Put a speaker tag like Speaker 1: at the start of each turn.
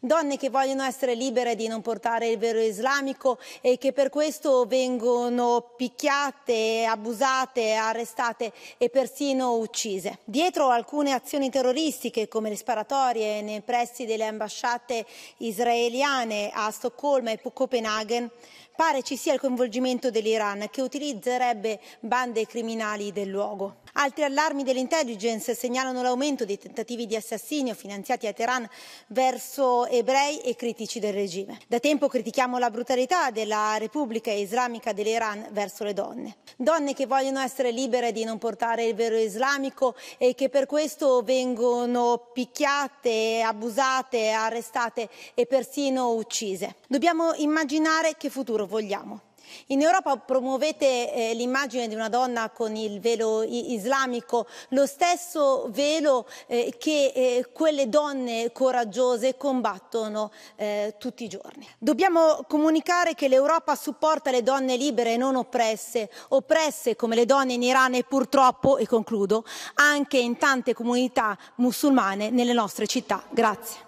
Speaker 1: donne che vogliono essere libere di non portare il vero islamico e che per questo vengono picchiate, abusate, arrestate e persino uccise. Dietro alcune azioni terroristiche come le sparatorie nei pressi delle ambasciate israeliane a Stoccolma e Copenaghen pare ci sia il coinvolgimento dell'Iran che utilizzerebbe bande criminali del luogo. Altri allarmi dell'intelligence segnalano l'aumento dei tentativi di assassinio finanziati a Teheran verso ebrei e critici del regime. Da tempo critichiamo la brutalità della Repubblica Islamica dell'Iran verso le donne. Donne che vogliono essere libere di non portare il vero islamico e che per questo vengono picchiate, abusate, arrestate e persino uccise. Dobbiamo immaginare che futuro vogliamo. In Europa promuovete eh, l'immagine di una donna con il velo islamico, lo stesso velo eh, che eh, quelle donne coraggiose combattono eh, tutti i giorni. Dobbiamo comunicare che l'Europa supporta le donne libere e non oppresse, oppresse come le donne in Iran e purtroppo, e concludo, anche in tante comunità musulmane nelle nostre città. Grazie.